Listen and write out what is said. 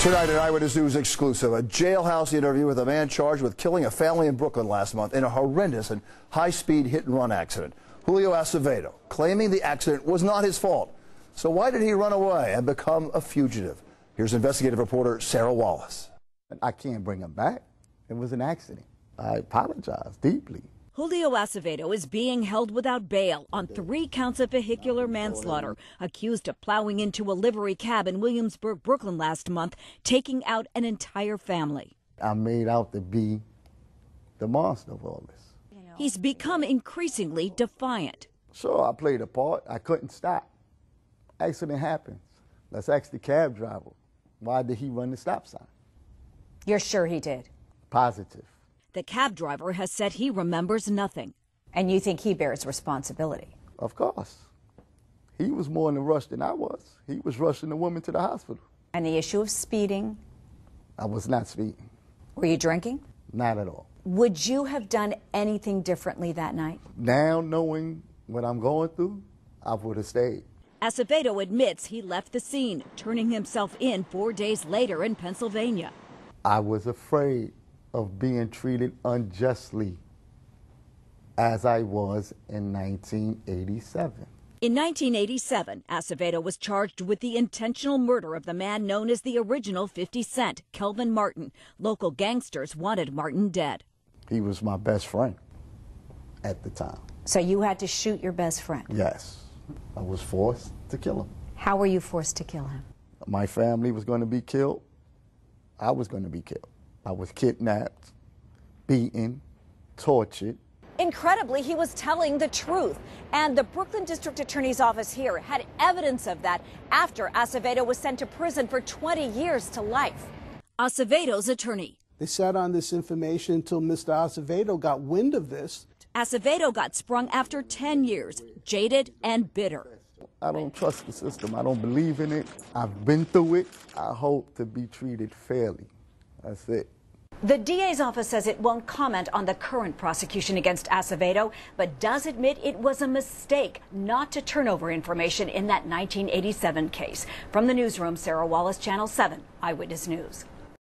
Tonight at Eyewitness News exclusive, a jailhouse interview with a man charged with killing a family in Brooklyn last month in a horrendous and high-speed hit-and-run accident. Julio Acevedo claiming the accident was not his fault. So why did he run away and become a fugitive? Here's investigative reporter Sarah Wallace. I can't bring him back. It was an accident. I apologize deeply. Julio Acevedo is being held without bail on three counts of vehicular manslaughter, accused of plowing into a livery cab in Williamsburg, Brooklyn last month, taking out an entire family. I made out to be the monster of all this. He's become increasingly defiant. So I played a part. I couldn't stop. Accident happens. Let's ask the cab driver why did he run the stop sign? You're sure he did? Positive. The cab driver has said he remembers nothing. And you think he bears responsibility? Of course. He was more in a rush than I was. He was rushing the woman to the hospital. And the issue of speeding? I was not speeding. Were you drinking? Not at all. Would you have done anything differently that night? Now, knowing what I'm going through, I would have stayed. Acevedo admits he left the scene, turning himself in four days later in Pennsylvania. I was afraid of being treated unjustly as I was in 1987. In 1987, Acevedo was charged with the intentional murder of the man known as the original 50 Cent, Kelvin Martin. Local gangsters wanted Martin dead. He was my best friend at the time. So you had to shoot your best friend? Yes. I was forced to kill him. How were you forced to kill him? My family was going to be killed. I was going to be killed. I was kidnapped, beaten, tortured. Incredibly, he was telling the truth. And the Brooklyn District Attorney's Office here had evidence of that after Acevedo was sent to prison for 20 years to life. Acevedo's attorney. They sat on this information until Mr. Acevedo got wind of this. Acevedo got sprung after 10 years, jaded and bitter. I don't trust the system. I don't believe in it. I've been through it. I hope to be treated fairly. That's it. The DA's office says it won't comment on the current prosecution against Acevedo, but does admit it was a mistake not to turn over information in that 1987 case. From the newsroom, Sarah Wallace, Channel 7, Eyewitness News.